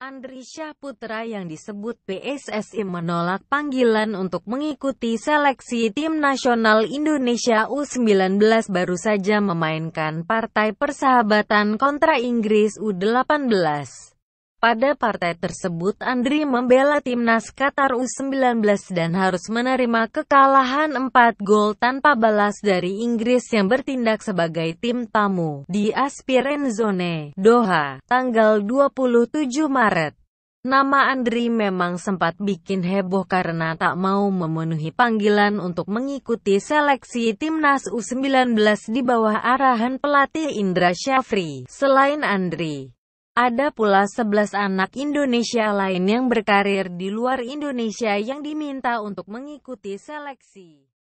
Andrisha Putra yang disebut PSSI menolak panggilan untuk mengikuti seleksi tim nasional Indonesia U19 baru saja memainkan Partai Persahabatan kontra Inggris U18. Pada partai tersebut Andri membela timnas Qatar U19 dan harus menerima kekalahan 4 gol tanpa balas dari Inggris yang bertindak sebagai tim tamu di Aspiren Zone, Doha, tanggal 27 Maret. Nama Andri memang sempat bikin heboh karena tak mau memenuhi panggilan untuk mengikuti seleksi timnas U19 di bawah arahan pelatih Indra Syafri. Selain Andri, ada pula 11 anak Indonesia lain yang berkarir di luar Indonesia yang diminta untuk mengikuti seleksi.